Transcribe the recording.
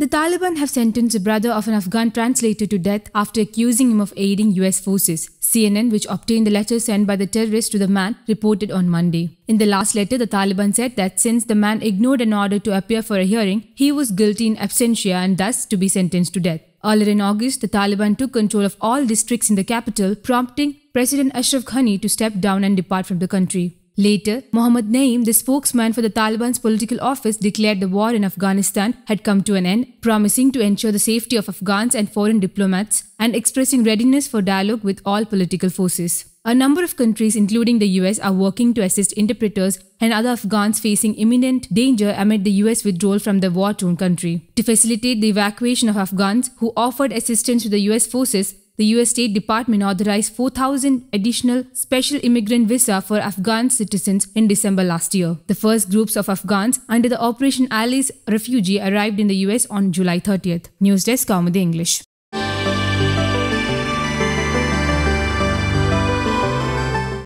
The Taliban have sentenced the brother of an Afghan translator to death after accusing him of aiding US forces. CNN, which obtained the letter sent by the terrorist to the man, reported on Monday. In the last letter, the Taliban said that since the man ignored an order to appear for a hearing, he was guilty in absentia and thus to be sentenced to death. Earlier in August, the Taliban took control of all districts in the capital, prompting President Ashraf Ghani to step down and depart from the country. Later, Mohammad Naim, the spokesman for the Taliban's political office, declared the war in Afghanistan had come to an end, promising to ensure the safety of Afghans and foreign diplomats and expressing readiness for dialogue with all political forces. A number of countries, including the US, are working to assist interpreters and other Afghans facing imminent danger amid the US withdrawal from the war torn country. To facilitate the evacuation of Afghans who offered assistance to the US forces, the US State Department authorized 4,000 additional special immigrant visa for Afghan citizens in December last year. The first groups of Afghans under the Operation Alice refugee arrived in the US on July 30th. News Desk, Comedy English.